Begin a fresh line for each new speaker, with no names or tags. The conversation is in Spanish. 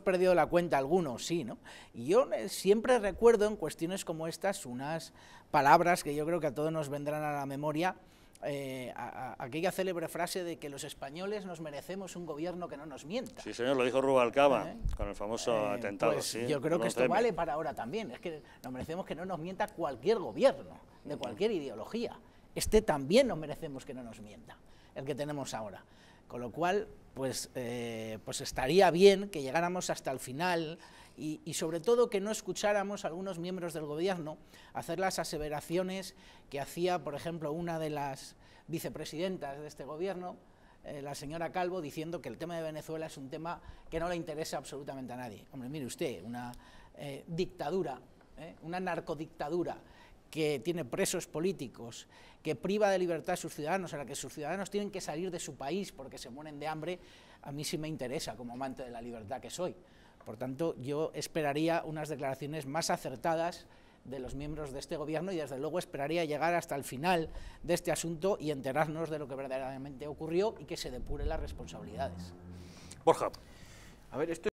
perdido la cuenta algunos, sí, ¿no? Y yo eh, siempre recuerdo en cuestiones como estas unas palabras que yo creo que a todos nos vendrán a la memoria, eh, aquella célebre frase de que los españoles nos merecemos un gobierno que no nos mienta.
Sí, señor, lo dijo Rubalcaba ¿Eh? con el famoso atentado. Pues, yo creo que esto vale
para ahora también. Es que nos merecemos que no nos mienta cualquier gobierno, de cualquier ideología. Este también nos merecemos que no nos mienta, el que tenemos ahora. Con lo cual, pues, eh, pues estaría bien que llegáramos hasta el final y, sobre todo que no escucháramos a algunos miembros del gobierno hacer las aseveraciones que hacía, por ejemplo, una de las vicepresidentas de este gobierno, eh, la señora Calvo, diciendo que el tema de Venezuela es un tema que no le interesa absolutamente a nadie. Hombre, mire usted, una eh, dictadura, una narcodictadura que tiene presos políticos, que priva de libertad a sus ciudadanos, a la que sus ciudadanos tienen que salir de su país porque se mueren de hambre, a mí sí me interesa como amante de la libertad que soy. Por tanto, yo esperaría unas declaraciones más acertadas de los miembros de este gobierno y desde luego esperaría llegar hasta el final de este asunto y enterarnos de lo que verdaderamente ocurrió y que se depuren las responsabilidades.
Borja. A ver, esto